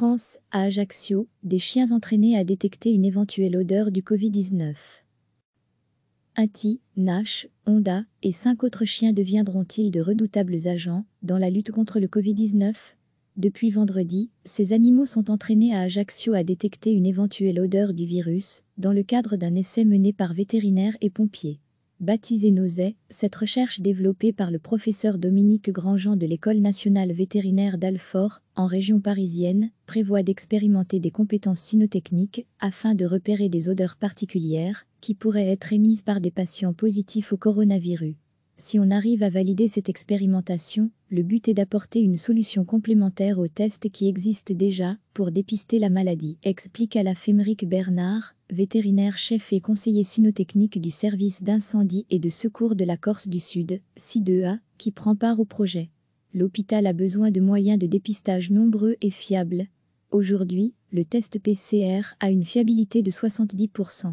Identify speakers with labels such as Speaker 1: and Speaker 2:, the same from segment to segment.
Speaker 1: France, à Ajaccio, des chiens entraînés à détecter une éventuelle odeur du Covid-19. Inti, Nash, Honda et cinq autres chiens deviendront-ils de redoutables agents dans la lutte contre le Covid-19 Depuis vendredi, ces animaux sont entraînés à Ajaccio à détecter une éventuelle odeur du virus dans le cadre d'un essai mené par vétérinaires et pompiers. Baptisée Nausée, cette recherche développée par le professeur Dominique Grandjean de l'École nationale vétérinaire d'Alfort, en région parisienne, prévoit d'expérimenter des compétences cynotechniques afin de repérer des odeurs particulières qui pourraient être émises par des patients positifs au coronavirus. Si on arrive à valider cette expérimentation, le but est d'apporter une solution complémentaire aux tests qui existent déjà pour dépister la maladie, explique à la Bernard, vétérinaire chef et conseiller cynotechnique du service d'incendie et de secours de la Corse du Sud, CIDEA, qui prend part au projet. L'hôpital a besoin de moyens de dépistage nombreux et fiables. Aujourd'hui, le test PCR a une fiabilité de 70%.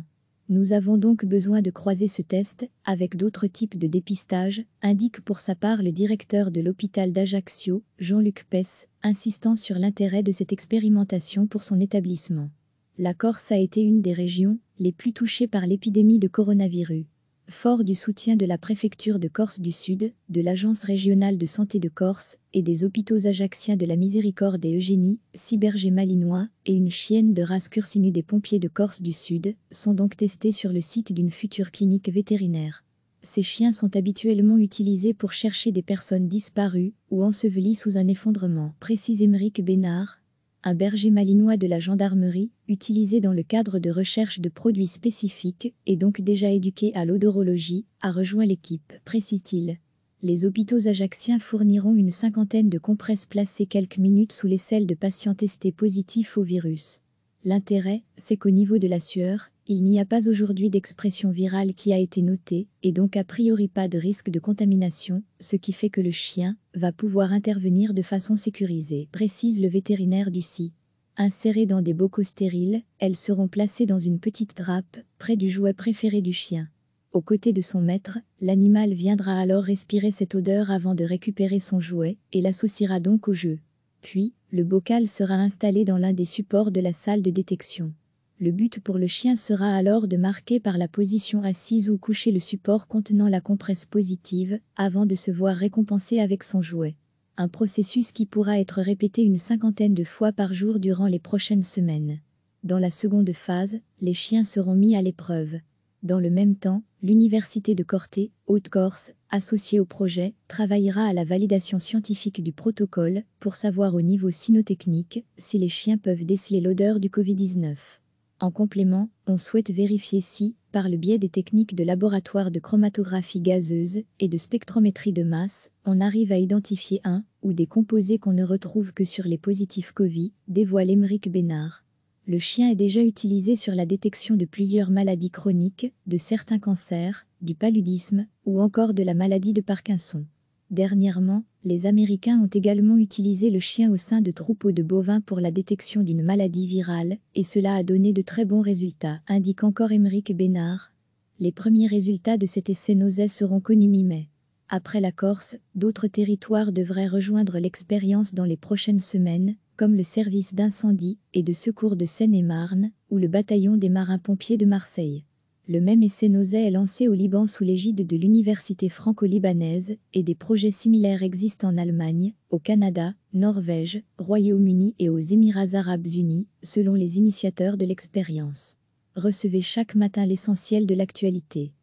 Speaker 1: Nous avons donc besoin de croiser ce test avec d'autres types de dépistage, indique pour sa part le directeur de l'hôpital d'Ajaccio, Jean-Luc Pess, insistant sur l'intérêt de cette expérimentation pour son établissement. La Corse a été une des régions les plus touchées par l'épidémie de coronavirus. Fort du soutien de la préfecture de Corse du Sud, de l'Agence régionale de santé de Corse et des hôpitaux ajaxiens de la Miséricorde et Eugénie, six bergers malinois et une chienne de race cursinue des pompiers de Corse du Sud sont donc testés sur le site d'une future clinique vétérinaire. Ces chiens sont habituellement utilisés pour chercher des personnes disparues ou ensevelies sous un effondrement, précise Émeric Bénard, un berger malinois de la gendarmerie, utilisé dans le cadre de recherche de produits spécifiques et donc déjà éduqué à l'odorologie, a rejoint l'équipe, précise-t-il. Les hôpitaux ajaxiens fourniront une cinquantaine de compresses placées quelques minutes sous les selles de patients testés positifs au virus. L'intérêt, c'est qu'au niveau de la sueur, il n'y a pas aujourd'hui d'expression virale qui a été notée, et donc a priori pas de risque de contamination, ce qui fait que le chien va pouvoir intervenir de façon sécurisée, précise le vétérinaire du CI. Insérées dans des bocaux stériles, elles seront placées dans une petite drape, près du jouet préféré du chien. Aux côtés de son maître, l'animal viendra alors respirer cette odeur avant de récupérer son jouet et l'associera donc au jeu. Puis, le bocal sera installé dans l'un des supports de la salle de détection. Le but pour le chien sera alors de marquer par la position assise ou couchée le support contenant la compresse positive, avant de se voir récompensé avec son jouet. Un processus qui pourra être répété une cinquantaine de fois par jour durant les prochaines semaines. Dans la seconde phase, les chiens seront mis à l'épreuve. Dans le même temps, l'Université de Corté, Haute-Corse, associée au projet, travaillera à la validation scientifique du protocole pour savoir au niveau cynotechnique si les chiens peuvent déceler l'odeur du Covid-19. En complément, on souhaite vérifier si, par le biais des techniques de laboratoire de chromatographie gazeuse et de spectrométrie de masse, on arrive à identifier un ou des composés qu'on ne retrouve que sur les positifs Covid, dévoile Émeric Bénard. Le chien est déjà utilisé sur la détection de plusieurs maladies chroniques, de certains cancers, du paludisme ou encore de la maladie de Parkinson. Dernièrement, les Américains ont également utilisé le chien au sein de troupeaux de bovins pour la détection d'une maladie virale, et cela a donné de très bons résultats, indique encore Émeric Bénard. Les premiers résultats de cet essai nausée seront connus mi-mai. Après la Corse, d'autres territoires devraient rejoindre l'expérience dans les prochaines semaines, comme le service d'incendie et de secours de Seine-et-Marne ou le bataillon des marins-pompiers de Marseille. Le même essai nausée est lancé au Liban sous l'égide de l'université franco-libanaise et des projets similaires existent en Allemagne, au Canada, Norvège, Royaume-Uni et aux Émirats arabes unis, selon les initiateurs de l'expérience. Recevez chaque matin l'essentiel de l'actualité.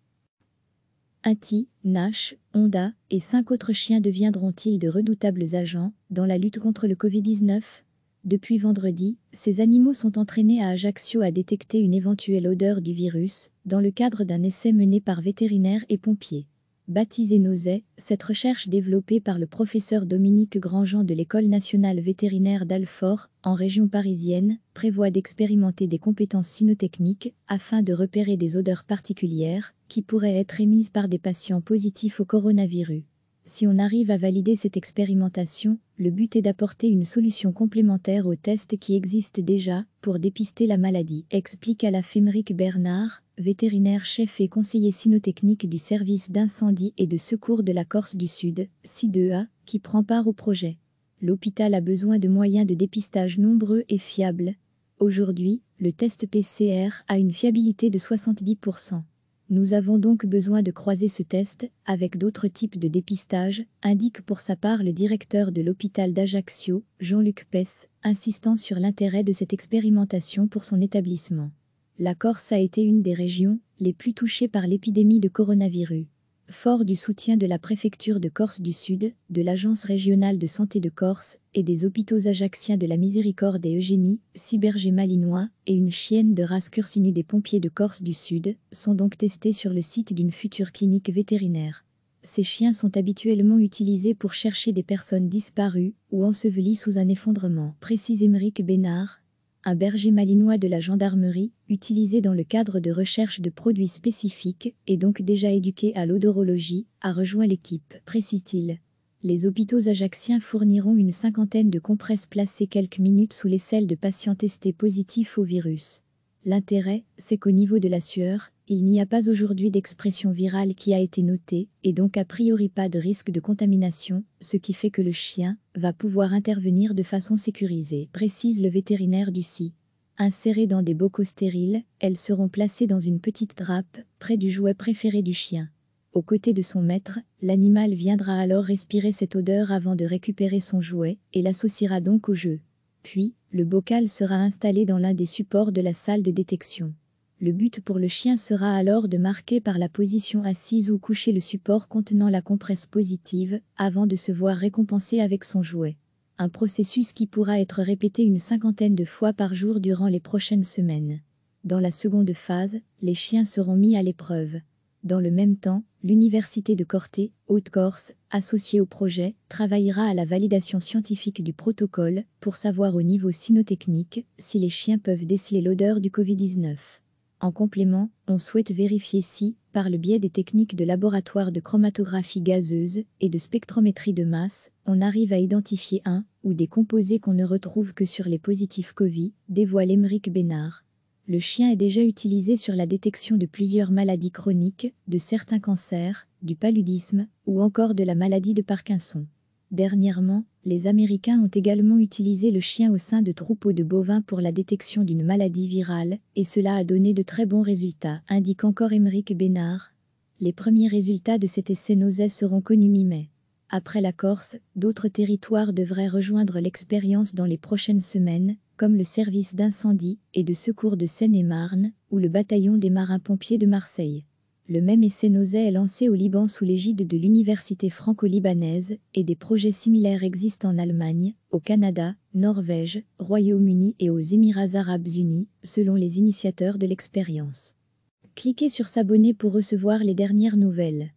Speaker 1: Inti, Nash, Honda et cinq autres chiens deviendront-ils de redoutables agents dans la lutte contre le Covid-19 depuis vendredi, ces animaux sont entraînés à Ajaccio à détecter une éventuelle odeur du virus, dans le cadre d'un essai mené par vétérinaires et pompiers. Baptisée Nausée, cette recherche développée par le professeur Dominique Grandjean de l'École nationale vétérinaire d'Alfort, en région parisienne, prévoit d'expérimenter des compétences cynotechniques afin de repérer des odeurs particulières qui pourraient être émises par des patients positifs au coronavirus. Si on arrive à valider cette expérimentation, le but est d'apporter une solution complémentaire aux tests qui existent déjà pour dépister la maladie, explique à la Bernard, vétérinaire chef et conseiller cynotechnique du service d'incendie et de secours de la Corse du Sud, CIDEA, qui prend part au projet. L'hôpital a besoin de moyens de dépistage nombreux et fiables. Aujourd'hui, le test PCR a une fiabilité de 70%. Nous avons donc besoin de croiser ce test avec d'autres types de dépistage, indique pour sa part le directeur de l'hôpital d'Ajaccio, Jean-Luc Pess, insistant sur l'intérêt de cette expérimentation pour son établissement. La Corse a été une des régions les plus touchées par l'épidémie de coronavirus fort du soutien de la préfecture de Corse du Sud, de l'Agence régionale de santé de Corse et des hôpitaux ajacciens de la Miséricorde et Eugénie, six malinois et une chienne de race cursinue des pompiers de Corse du Sud sont donc testés sur le site d'une future clinique vétérinaire. Ces chiens sont habituellement utilisés pour chercher des personnes disparues ou ensevelies sous un effondrement, précise Émeric Bénard, un berger malinois de la gendarmerie, utilisé dans le cadre de recherche de produits spécifiques et donc déjà éduqué à l'odorologie, a rejoint l'équipe, précise-t-il. Les hôpitaux ajaxiens fourniront une cinquantaine de compresses placées quelques minutes sous les selles de patients testés positifs au virus. L'intérêt, c'est qu'au niveau de la sueur, il n'y a pas aujourd'hui d'expression virale qui a été notée, et donc a priori pas de risque de contamination, ce qui fait que le chien va pouvoir intervenir de façon sécurisée, précise le vétérinaire du CI. Insérées dans des bocaux stériles, elles seront placées dans une petite drape, près du jouet préféré du chien. Aux côtés de son maître, l'animal viendra alors respirer cette odeur avant de récupérer son jouet et l'associera donc au jeu. Puis, le bocal sera installé dans l'un des supports de la salle de détection. Le but pour le chien sera alors de marquer par la position assise ou couchée le support contenant la compresse positive, avant de se voir récompensé avec son jouet. Un processus qui pourra être répété une cinquantaine de fois par jour durant les prochaines semaines. Dans la seconde phase, les chiens seront mis à l'épreuve. Dans le même temps, l'Université de Corté, Haute-Corse, associée au projet, travaillera à la validation scientifique du protocole pour savoir au niveau cynotechnique si les chiens peuvent déceler l'odeur du Covid-19. En complément, on souhaite vérifier si, par le biais des techniques de laboratoire de chromatographie gazeuse et de spectrométrie de masse, on arrive à identifier un ou des composés qu'on ne retrouve que sur les positifs Covid, dévoile Émeric Bénard. Le chien est déjà utilisé sur la détection de plusieurs maladies chroniques, de certains cancers, du paludisme ou encore de la maladie de Parkinson. Dernièrement, les Américains ont également utilisé le chien au sein de troupeaux de bovins pour la détection d'une maladie virale, et cela a donné de très bons résultats, indique encore Émeric Bénard. Les premiers résultats de cet essai nausée seront connus mi-mai. Après la Corse, d'autres territoires devraient rejoindre l'expérience dans les prochaines semaines, comme le service d'incendie et de secours de Seine-et-Marne ou le bataillon des marins-pompiers de Marseille. Le même essai nosé est lancé au Liban sous l'égide de l'université franco-libanaise et des projets similaires existent en Allemagne, au Canada, Norvège, Royaume-Uni et aux Émirats arabes unis, selon les initiateurs de l'expérience. Cliquez sur s'abonner pour recevoir les dernières nouvelles.